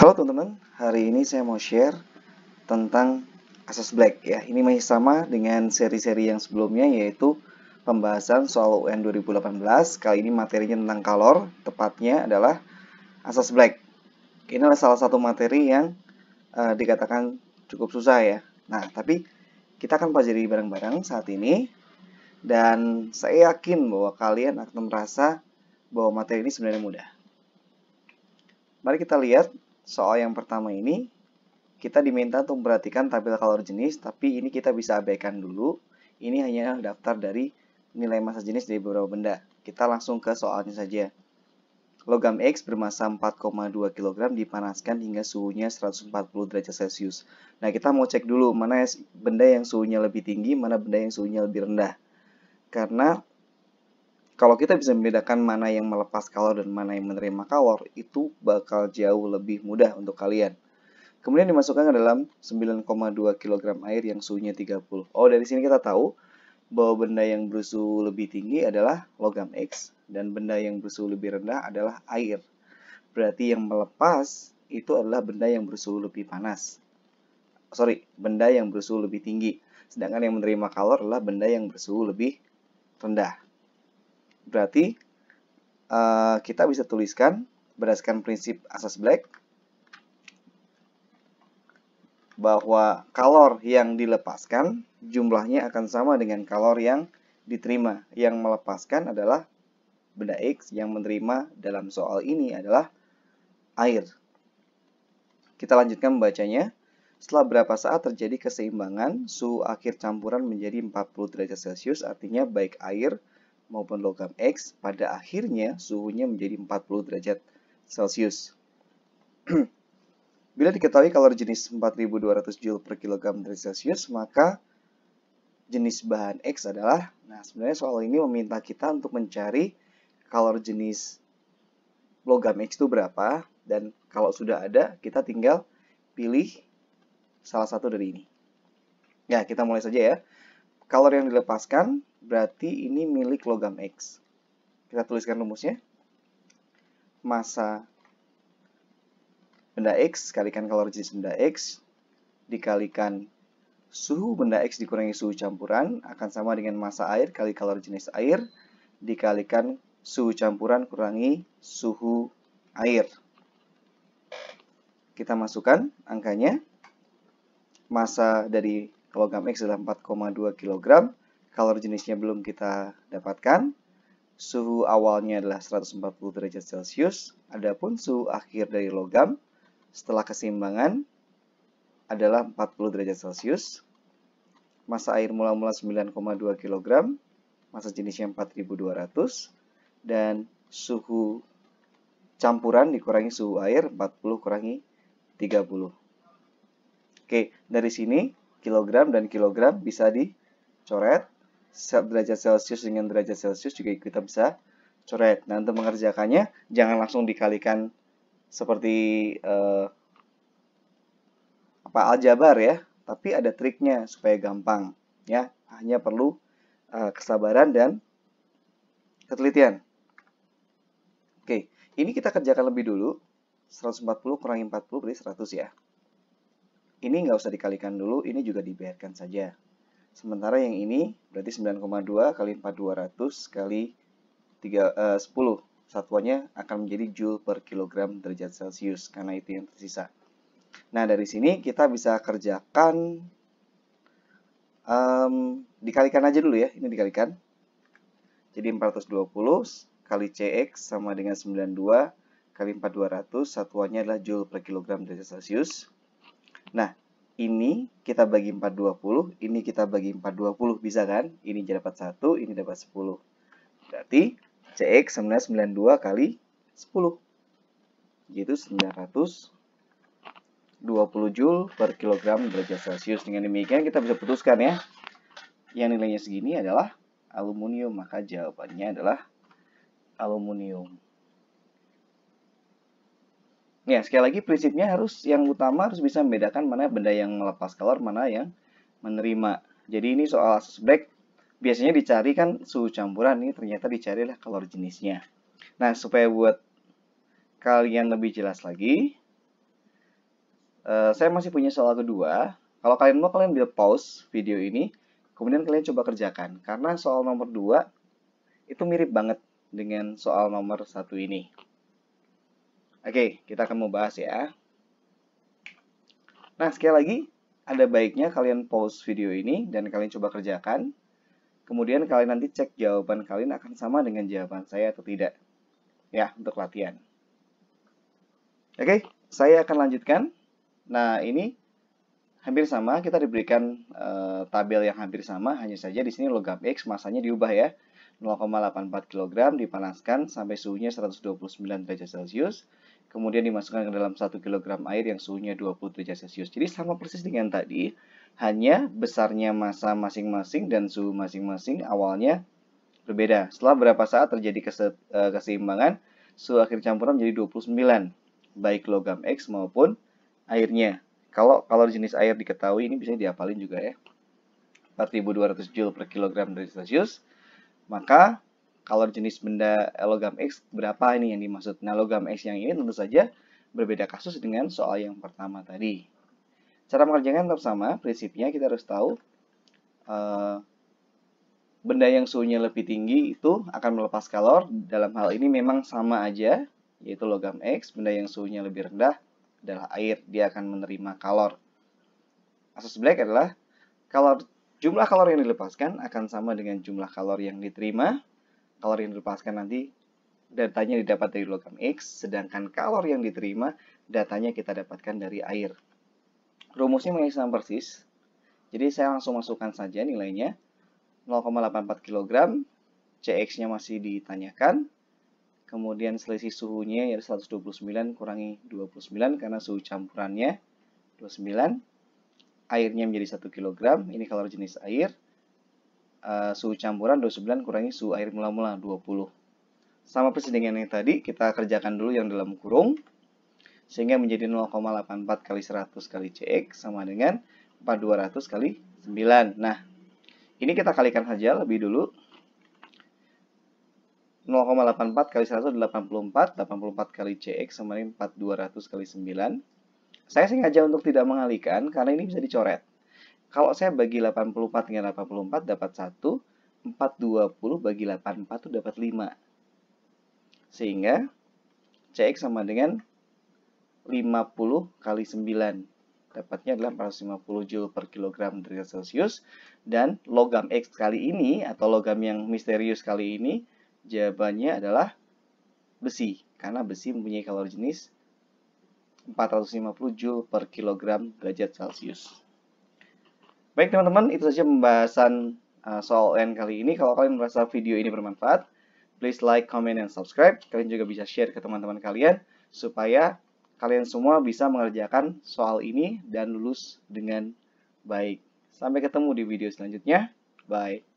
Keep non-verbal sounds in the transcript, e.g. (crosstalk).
Halo teman-teman, hari ini saya mau share tentang Asas Black ya. Ini masih sama dengan seri-seri yang sebelumnya yaitu pembahasan soal UN 2018. Kali ini materinya tentang kalor, tepatnya adalah Asas Black. Ini adalah salah satu materi yang uh, dikatakan cukup susah ya. Nah, tapi kita akan pelajari bareng-bareng saat ini dan saya yakin bahwa kalian akan merasa bahwa materi ini sebenarnya mudah. Mari kita lihat soal yang pertama ini, kita diminta untuk memperhatikan tabel kalor jenis, tapi ini kita bisa abaikan dulu. Ini hanya daftar dari nilai massa jenis dari beberapa benda. Kita langsung ke soalnya saja. Logam X bermassa 4,2 kg dipanaskan hingga suhunya 140 derajat Celcius. Nah, kita mau cek dulu mana benda yang suhunya lebih tinggi, mana benda yang suhunya lebih rendah. Karena kalau kita bisa membedakan mana yang melepas kalor dan mana yang menerima kalor, itu bakal jauh lebih mudah untuk kalian. Kemudian dimasukkan ke dalam 9,2 kg air yang suhunya 30. Oh, dari sini kita tahu bahwa benda yang bersuhu lebih tinggi adalah logam X dan benda yang bersuhu lebih rendah adalah air. Berarti yang melepas itu adalah benda yang bersuhu lebih panas. Sorry, benda yang bersuhu lebih tinggi. Sedangkan yang menerima kalor adalah benda yang bersuhu lebih rendah. Berarti uh, kita bisa tuliskan berdasarkan prinsip asas Black bahwa kalor yang dilepaskan jumlahnya akan sama dengan kalor yang diterima. Yang melepaskan adalah benda X, yang menerima dalam soal ini adalah air. Kita lanjutkan membacanya. Setelah berapa saat terjadi keseimbangan, suhu akhir campuran menjadi 40 derajat Celcius, artinya baik air maupun logam X, pada akhirnya suhunya menjadi 40 derajat Celcius. (clears throat) Bila diketahui kalor jenis 4200 Joule per kilogram derajat Celcius, maka jenis bahan X adalah, nah sebenarnya soal ini meminta kita untuk mencari kalor jenis logam X itu berapa, dan kalau sudah ada, kita tinggal pilih salah satu dari ini. Ya, kita mulai saja ya kalori yang dilepaskan berarti ini milik logam X. Kita tuliskan rumusnya. Masa benda X kalikan kalori jenis benda X dikalikan suhu benda X dikurangi suhu campuran akan sama dengan masa air kali kalori jenis air dikalikan suhu campuran kurangi suhu air. Kita masukkan angkanya. Masa dari logam X adalah 4,2 kg. Kalor jenisnya belum kita dapatkan. Suhu awalnya adalah 140 derajat Celcius. Adapun suhu akhir dari logam setelah keseimbangan adalah 40 derajat Celcius. Masa air mula-mula 9,2 kg, masa jenisnya 4200 dan suhu campuran dikurangi suhu air 40 kurangi 30. Oke, dari sini kilogram dan kilogram bisa dicoret. Derajat Celcius dengan derajat Celcius juga kita bisa coret. Nah, untuk mengerjakannya, jangan langsung dikalikan seperti eh, apa aljabar ya, tapi ada triknya supaya gampang ya. Hanya perlu eh, kesabaran dan ketelitian. Oke, ini kita kerjakan lebih dulu. 140 kurangi 40 berarti 100 ya. Ini nggak usah dikalikan dulu, ini juga dibiarkan saja. Sementara yang ini berarti 9,2 kali 4200 kali 3, eh, uh, 10. Satuannya akan menjadi joule per kilogram derajat Celcius karena itu yang tersisa. Nah, dari sini kita bisa kerjakan um, dikalikan aja dulu ya. Ini dikalikan. Jadi 420 kali CX sama dengan 92 kali 4200 satuannya adalah joule per kilogram derajat Celcius. Nah, ini kita bagi 420, ini kita bagi 420, bisa kan? Ini dapat 1, ini dapat 10. Berarti CX sebenarnya 92 kali 10. Yaitu 920 Joule per kilogram derajat Celcius. Dengan demikian kita bisa putuskan ya, yang nilainya segini adalah aluminium. Maka jawabannya adalah aluminium ya sekali lagi prinsipnya harus yang utama harus bisa membedakan mana benda yang melepas kalor mana yang menerima jadi ini soal asas biasanya dicari kan suhu campuran ini ternyata dicarilah kalor jenisnya nah supaya buat kalian lebih jelas lagi eh, saya masih punya soal kedua kalau kalian mau kalian bisa pause video ini kemudian kalian coba kerjakan karena soal nomor dua itu mirip banget dengan soal nomor satu ini. Oke, kita akan membahas ya. Nah, sekali lagi, ada baiknya kalian pause video ini dan kalian coba kerjakan. Kemudian kalian nanti cek jawaban kalian akan sama dengan jawaban saya atau tidak. Ya, untuk latihan. Oke, saya akan lanjutkan. Nah, ini hampir sama, kita diberikan e, tabel yang hampir sama, hanya saja di sini logam X masanya diubah ya. 0,84 kg dipanaskan sampai suhunya 129 derajat Celcius, kemudian dimasukkan ke dalam 1 kg air yang suhunya 20 derajat Celcius. Jadi sama persis dengan tadi, hanya besarnya massa masing-masing dan suhu masing-masing awalnya berbeda. Setelah berapa saat terjadi eh, keseimbangan, suhu akhir campuran menjadi 29, baik logam X maupun airnya. Kalau kalau jenis air diketahui, ini bisa diapalin juga ya. 4200 Joule per kilogram derajat Celcius maka kalau jenis benda logam X berapa ini yang dimaksud? Nah, logam X yang ini tentu saja berbeda kasus dengan soal yang pertama tadi. Cara mengerjakan tetap sama, prinsipnya kita harus tahu uh, benda yang suhunya lebih tinggi itu akan melepas kalor. Dalam hal ini memang sama aja, yaitu logam X, benda yang suhunya lebih rendah adalah air, dia akan menerima kalor. Asus Black adalah kalor Jumlah kalori yang dilepaskan akan sama dengan jumlah kalori yang diterima. Kalori yang dilepaskan nanti datanya didapat dari logam X, sedangkan kalori yang diterima datanya kita dapatkan dari air. Rumusnya masih sama persis, jadi saya langsung masukkan saja nilainya. 0,84 kg, CX-nya masih ditanyakan. Kemudian selisih suhunya yaitu 129 kurangi 29 karena suhu campurannya 29 airnya menjadi 1 kg. Ini kalau jenis air. Uh, suhu campuran 29 kurangi suhu air mula-mula 20. Sama persis dengan yang tadi, kita kerjakan dulu yang dalam kurung. Sehingga menjadi 0,84 kali 100 kali CX sama dengan 4200 kali 9. Nah, ini kita kalikan saja lebih dulu. 0,84 kali 100 84, 84 kali CX sama dengan 4200 kali 9. Saya sengaja untuk tidak mengalihkan karena ini bisa dicoret. Kalau saya bagi 84 dengan 84 dapat 1, 420 bagi 84 itu dapat 5. Sehingga CX sama dengan 50 kali 9. Dapatnya adalah 450 Joule per kilogram derajat Celcius. Dan logam X kali ini atau logam yang misterius kali ini jawabannya adalah besi. Karena besi mempunyai kalor jenis 450 Joule per kilogram derajat Celcius. Baik teman-teman, itu saja pembahasan uh, soal UN kali ini. Kalau kalian merasa video ini bermanfaat, please like, comment, and subscribe. Kalian juga bisa share ke teman-teman kalian supaya kalian semua bisa mengerjakan soal ini dan lulus dengan baik. Sampai ketemu di video selanjutnya. Bye.